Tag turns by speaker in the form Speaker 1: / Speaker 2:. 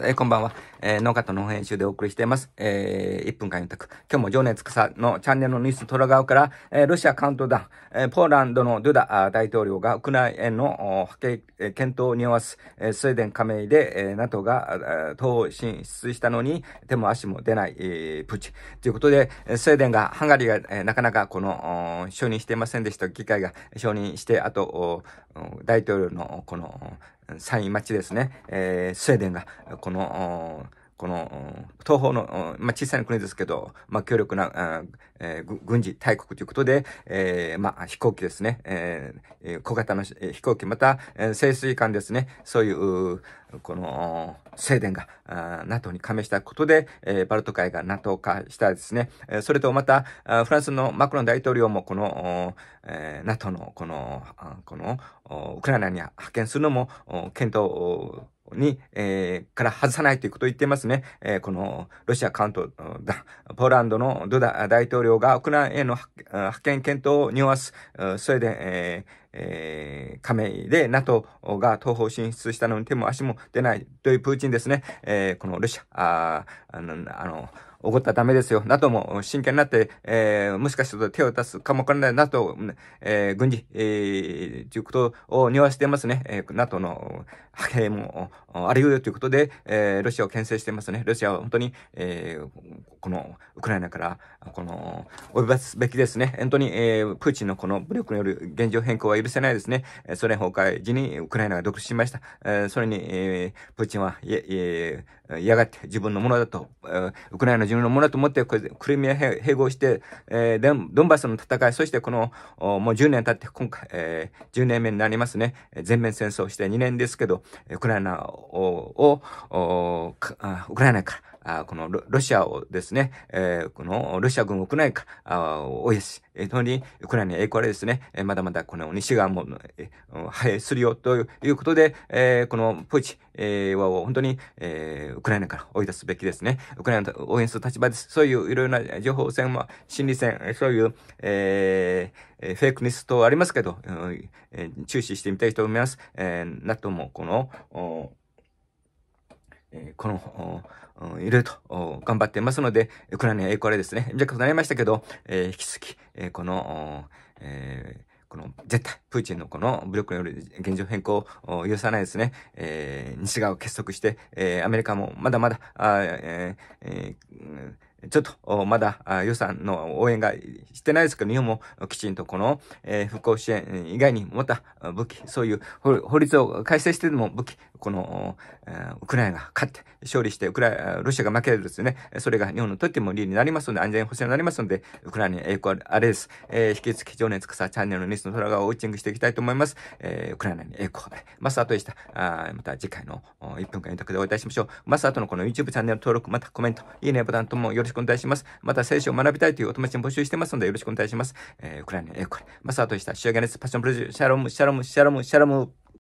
Speaker 1: え、こんばんは。えー、農家との編集でお送りしています。えー、1分間4択。今日も情熱草のチャンネルのニューストラガウから、えー、ロシアカウントダウン、えー、ポーランドのドゥダ大統領がウクライナへの派遣、え検討を匂わす、えー、スウェーデン加盟で、えー、NATO が、えー、進出したのに手も足も出ない、えー、プチ。ということで、スウェーデンが、ハンガリーが、えー、なかなかこの、承認していませんでした。議会が承認して、あと、大統領のこの、サイン待ちですね、えー、スウェーデンがこのこの、東方の、まあ、小さな国ですけど、まあ、強力な、えー、軍事大国ということで、えー、まあ、飛行機ですね、えー、小型の飛行機、また、えー、潜水艦ですね、そういう、この、スンがあ NATO に加盟したことで、えー、バルト海が NATO 化したですね、えー、それとまた、フランスのマクロン大統領もこの、えー、NATO のこの、この、ウクライナに派遣するのも検討に、えー、から外さないということを言っていますね。えー、この、ロシア関東、ポーランドのドダ大統領がウクライナへの派遣検討を匂わす、それで、えーえー、加盟で NATO が東方進出したのに手も足も出ないというプーチンですね、えー、このロシア、ああの、の、怒ったらダメですよ。NATO も真剣になって、えー、もしかすると手を出すかもわからない NATO、えー、軍事、えー、ということを匂わしてますね。えー、NATO の派遣もあり得るということで、えー、ロシアを牽制してますね。ロシアは本当に、えー、このウクライナから、この、及ばすべきですね。本当に、えー、プーチンのこの武力による現状変更は許せないですね。ソ連崩壊時にウクライナが独立しました。それに、えー、プーチンは、えがやがて自分のものだと、ウクライナ自分のものだと思って、クリミア併合して、えー、ドンバスの戦い、そしてこの、もう10年経って、今回、えー、10年目になりますね。全面戦争して2年ですけど、ウクライナを、をウクライナから、あこのロシアをですね、えー、このロシア軍ウクライナから追い出し、えー、にウクライナに栄光れですね、えー、まだまだこの西側も、えー、はい、するよということで、えー、このプーチえは本当に、えー、ウクライナから追い出すべきですね。ウクライナを応援する立場です。そういういろいろな情報戦、は、心理戦、そういう、えーえフェイクニスとありますけど、えー、注視してみたいと思います。えー、n もこの、この、いろいろと頑張ってますので、ウクライナ栄光あれですね、短くなりましたけど、え引き続き、えこの、えこの、絶対、プーチンのこの武力による現状変更を許さないですね。えー、西側を結束して、えー、アメリカもまだまだ、あえー、えー、ちょっと、まだあ、予算の応援がしてないですけど、日本もきちんとこの、え復興支援以外にもまた武器、そういう法律を改正してでも武器この、ウクライナが勝って、勝利して、ウクライロシアが負けるですね。それが日本にとっても利になりますので、安全保障になりますので、ウクライナに栄光あれです。えー、引き続き、情熱草チャンネルのニュースのーをウォッチングしていきたいと思います。えー、ウクライナに栄光あマスアーでした。あまた次回の1分間委託でお会いいたしましょう。マス後ーのこの YouTube チャンネル登録、またコメント、いいねボタンともよろしくお願いします。また聖書を学びたいというお友達も募集してますので、よろしくお願いします。えー、ウクライナに栄光あれ。マスアーでした。仕上げです。パッションプロジェクト、シャロム、シャロム、シャロム、シャロム。